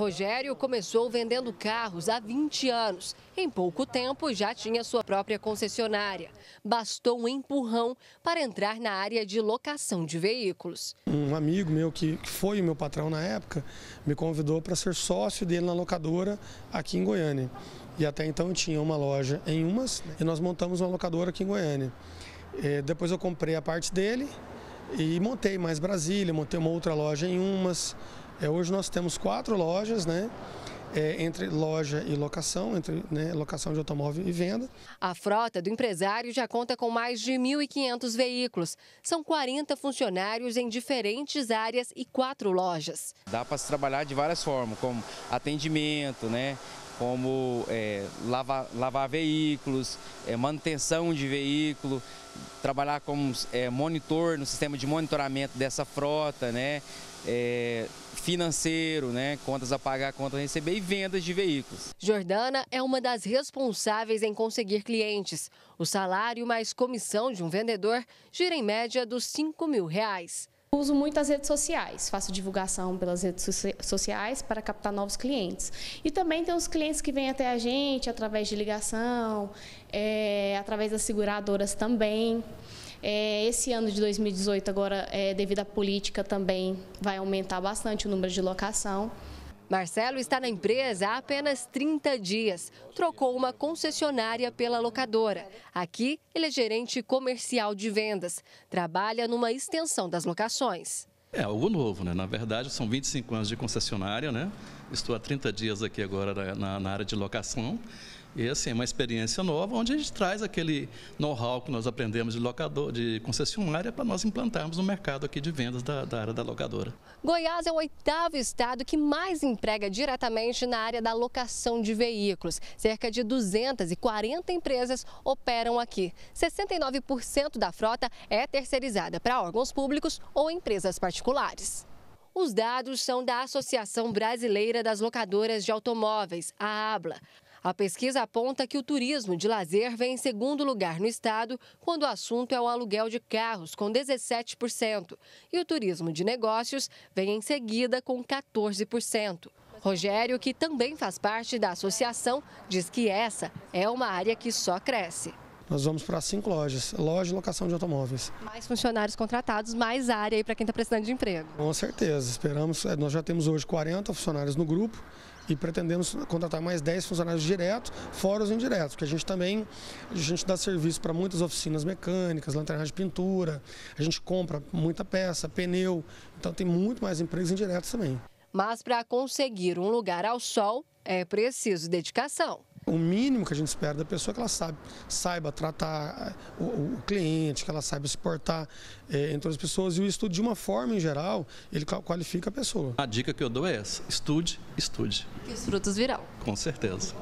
Rogério começou vendendo carros há 20 anos. Em pouco tempo já tinha sua própria concessionária. Bastou um empurrão para entrar na área de locação de veículos. Um amigo meu que foi o meu patrão na época me convidou para ser sócio dele na locadora aqui em Goiânia. E até então eu tinha uma loja em Umas né, e nós montamos uma locadora aqui em Goiânia. E eh, depois eu comprei a parte dele e montei mais Brasília, montei uma outra loja em Umas. É, hoje nós temos quatro lojas, né? É, entre loja e locação, entre né, locação de automóvel e venda. A frota do empresário já conta com mais de 1.500 veículos. São 40 funcionários em diferentes áreas e quatro lojas. Dá para se trabalhar de várias formas, como atendimento, né, como é, lavar, lavar veículos, é, manutenção de veículo, trabalhar como é, monitor no sistema de monitoramento dessa frota, né? É, financeiro, né? contas a pagar, contas a receber e vendas de veículos. Jordana é uma das responsáveis em conseguir clientes. O salário mais comissão de um vendedor gira em média dos 5 mil reais. Uso muito as redes sociais, faço divulgação pelas redes sociais para captar novos clientes. E também tem os clientes que vêm até a gente através de ligação, é, através das seguradoras também. É, esse ano de 2018, agora, é, devido à política, também vai aumentar bastante o número de locação. Marcelo está na empresa há apenas 30 dias. Trocou uma concessionária pela locadora. Aqui, ele é gerente comercial de vendas. Trabalha numa extensão das locações. É algo novo, né? Na verdade, são 25 anos de concessionária, né? Estou há 30 dias aqui agora na, na área de locação e assim, é uma experiência nova, onde a gente traz aquele know-how que nós aprendemos de locador, de concessionária, para nós implantarmos no mercado aqui de vendas da, da, área da locadora. Goiás é o oitavo estado que mais emprega diretamente na área da locação de veículos. Cerca de 240 empresas operam aqui. 69% da frota é terceirizada para órgãos públicos ou empresas particulares. Os dados são da Associação Brasileira das Locadoras de Automóveis, a ABLA. A pesquisa aponta que o turismo de lazer vem em segundo lugar no estado quando o assunto é o aluguel de carros, com 17%, e o turismo de negócios vem em seguida com 14%. Rogério, que também faz parte da associação, diz que essa é uma área que só cresce. Nós vamos para cinco lojas, loja e locação de automóveis. Mais funcionários contratados, mais área aí para quem está precisando de emprego. Com certeza, esperamos. É, nós já temos hoje 40 funcionários no grupo e pretendemos contratar mais 10 funcionários diretos, fora os indiretos, porque a gente também a gente dá serviço para muitas oficinas mecânicas, lanternas de pintura, a gente compra muita peça, pneu, então tem muito mais empregos indiretos também. Mas para conseguir um lugar ao sol é preciso dedicação o mínimo que a gente espera da pessoa é que ela sabe, saiba tratar eh, o, o cliente, que ela saiba se portar é, entre as pessoas. E o estudo, de uma forma em geral, ele qualifica a pessoa. A dica que eu dou é essa: estude, estude. Que os frutos virão. Com certeza.